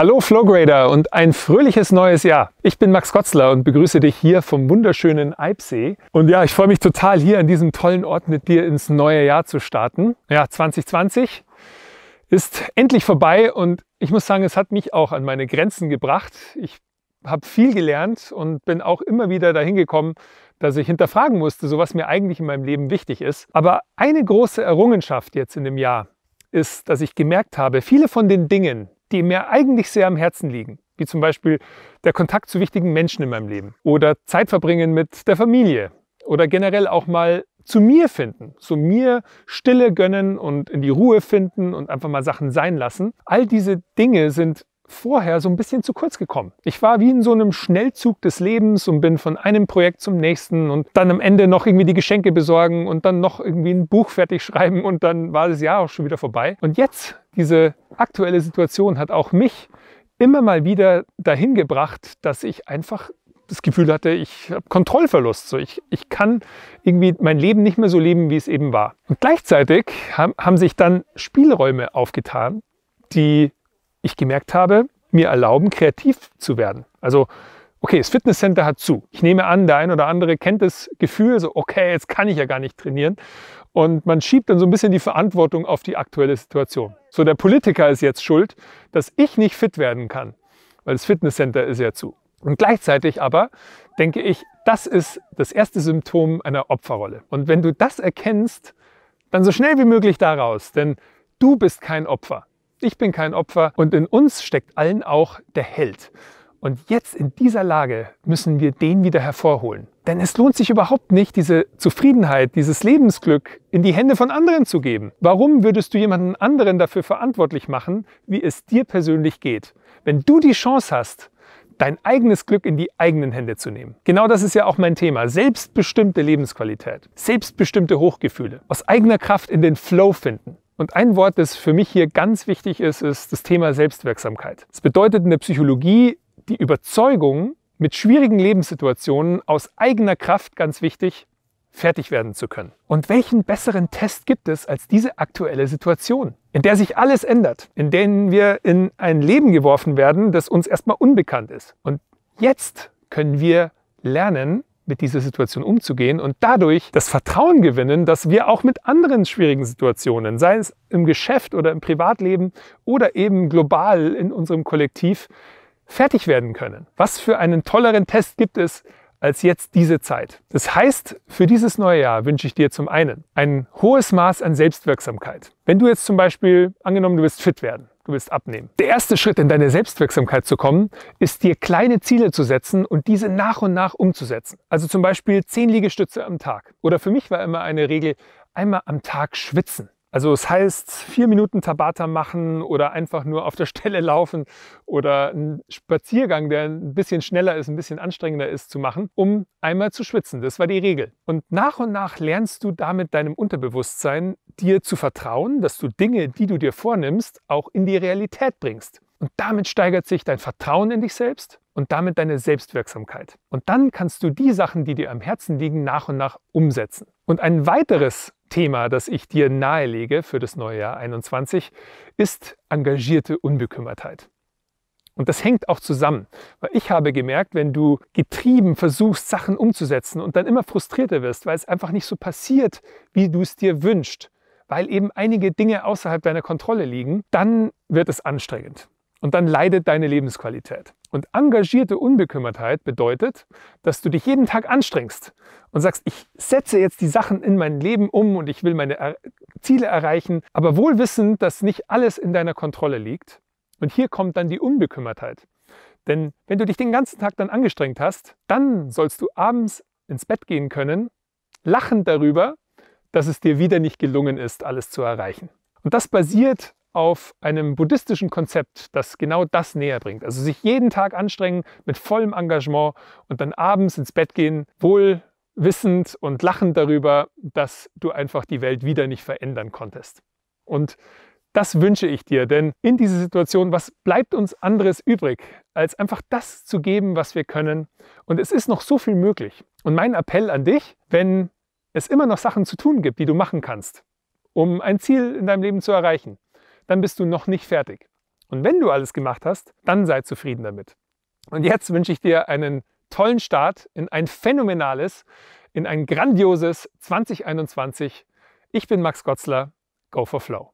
Hallo Flowgrader und ein fröhliches neues Jahr. Ich bin Max Kotzler und begrüße dich hier vom wunderschönen Eibsee. Und ja, ich freue mich total, hier an diesem tollen Ort mit dir ins neue Jahr zu starten. Ja, 2020 ist endlich vorbei und ich muss sagen, es hat mich auch an meine Grenzen gebracht. Ich habe viel gelernt und bin auch immer wieder dahin gekommen, dass ich hinterfragen musste, so was mir eigentlich in meinem Leben wichtig ist. Aber eine große Errungenschaft jetzt in dem Jahr ist, dass ich gemerkt habe, viele von den Dingen, die mir eigentlich sehr am Herzen liegen, wie zum Beispiel der Kontakt zu wichtigen Menschen in meinem Leben oder Zeit verbringen mit der Familie oder generell auch mal zu mir finden, zu mir Stille gönnen und in die Ruhe finden und einfach mal Sachen sein lassen. All diese Dinge sind vorher so ein bisschen zu kurz gekommen. Ich war wie in so einem Schnellzug des Lebens und bin von einem Projekt zum nächsten und dann am Ende noch irgendwie die Geschenke besorgen und dann noch irgendwie ein Buch fertig schreiben und dann war das Jahr auch schon wieder vorbei. Und jetzt diese aktuelle Situation hat auch mich immer mal wieder dahin gebracht, dass ich einfach das Gefühl hatte, ich habe Kontrollverlust. So, ich, ich kann irgendwie mein Leben nicht mehr so leben, wie es eben war. Und gleichzeitig haben, haben sich dann Spielräume aufgetan, die ich gemerkt habe, mir erlauben, kreativ zu werden. Also okay, das Fitnesscenter hat zu. Ich nehme an, der ein oder andere kennt das Gefühl, so, okay, jetzt kann ich ja gar nicht trainieren. Und man schiebt dann so ein bisschen die Verantwortung auf die aktuelle Situation. So, der Politiker ist jetzt schuld, dass ich nicht fit werden kann, weil das Fitnesscenter ist ja zu. Und gleichzeitig aber denke ich, das ist das erste Symptom einer Opferrolle. Und wenn du das erkennst, dann so schnell wie möglich da raus, denn du bist kein Opfer. Ich bin kein Opfer und in uns steckt allen auch der Held. Und jetzt in dieser Lage müssen wir den wieder hervorholen. Denn es lohnt sich überhaupt nicht, diese Zufriedenheit, dieses Lebensglück in die Hände von anderen zu geben. Warum würdest du jemanden anderen dafür verantwortlich machen, wie es dir persönlich geht? Wenn du die Chance hast, dein eigenes Glück in die eigenen Hände zu nehmen. Genau das ist ja auch mein Thema. Selbstbestimmte Lebensqualität, selbstbestimmte Hochgefühle, aus eigener Kraft in den Flow finden. Und ein Wort, das für mich hier ganz wichtig ist, ist das Thema Selbstwirksamkeit. Es bedeutet in der Psychologie, die Überzeugung, mit schwierigen Lebenssituationen aus eigener Kraft ganz wichtig, fertig werden zu können. Und welchen besseren Test gibt es als diese aktuelle Situation, in der sich alles ändert, in der wir in ein Leben geworfen werden, das uns erstmal unbekannt ist. Und jetzt können wir lernen, mit dieser Situation umzugehen und dadurch das Vertrauen gewinnen, dass wir auch mit anderen schwierigen Situationen, sei es im Geschäft oder im Privatleben oder eben global in unserem Kollektiv, fertig werden können. Was für einen tolleren Test gibt es als jetzt diese Zeit? Das heißt, für dieses neue Jahr wünsche ich dir zum einen ein hohes Maß an Selbstwirksamkeit. Wenn du jetzt zum Beispiel, angenommen, du willst fit werden, du willst abnehmen. Der erste Schritt, in deine Selbstwirksamkeit zu kommen, ist dir kleine Ziele zu setzen und diese nach und nach umzusetzen. Also zum Beispiel 10 Liegestütze am Tag. Oder für mich war immer eine Regel, einmal am Tag schwitzen. Also es heißt, vier Minuten Tabata machen oder einfach nur auf der Stelle laufen oder einen Spaziergang, der ein bisschen schneller ist, ein bisschen anstrengender ist, zu machen, um einmal zu schwitzen. Das war die Regel. Und nach und nach lernst du damit deinem Unterbewusstsein, dir zu vertrauen, dass du Dinge, die du dir vornimmst, auch in die Realität bringst. Und damit steigert sich dein Vertrauen in dich selbst und damit deine Selbstwirksamkeit. Und dann kannst du die Sachen, die dir am Herzen liegen, nach und nach umsetzen. Und ein weiteres Thema, das ich dir nahelege für das neue Jahr 2021, ist engagierte Unbekümmertheit. Und das hängt auch zusammen, weil ich habe gemerkt, wenn du getrieben versuchst, Sachen umzusetzen und dann immer frustrierter wirst, weil es einfach nicht so passiert, wie du es dir wünschst, weil eben einige Dinge außerhalb deiner Kontrolle liegen, dann wird es anstrengend und dann leidet deine Lebensqualität. Und engagierte Unbekümmertheit bedeutet, dass du dich jeden Tag anstrengst und sagst, ich setze jetzt die Sachen in mein Leben um und ich will meine er Ziele erreichen, aber wohl wissend, dass nicht alles in deiner Kontrolle liegt. Und hier kommt dann die Unbekümmertheit. Denn wenn du dich den ganzen Tag dann angestrengt hast, dann sollst du abends ins Bett gehen können, lachend darüber, dass es dir wieder nicht gelungen ist, alles zu erreichen. Und das basiert auf einem buddhistischen Konzept, das genau das näher bringt. Also sich jeden Tag anstrengen mit vollem Engagement und dann abends ins Bett gehen, wohl wissend und lachend darüber, dass du einfach die Welt wieder nicht verändern konntest. Und das wünsche ich dir, denn in dieser Situation, was bleibt uns anderes übrig, als einfach das zu geben, was wir können? Und es ist noch so viel möglich. Und mein Appell an dich, wenn es immer noch Sachen zu tun gibt, die du machen kannst, um ein Ziel in deinem Leben zu erreichen, dann bist du noch nicht fertig. Und wenn du alles gemacht hast, dann sei zufrieden damit. Und jetzt wünsche ich dir einen tollen Start in ein phänomenales, in ein grandioses 2021. Ich bin Max Gotzler. Go for Flow.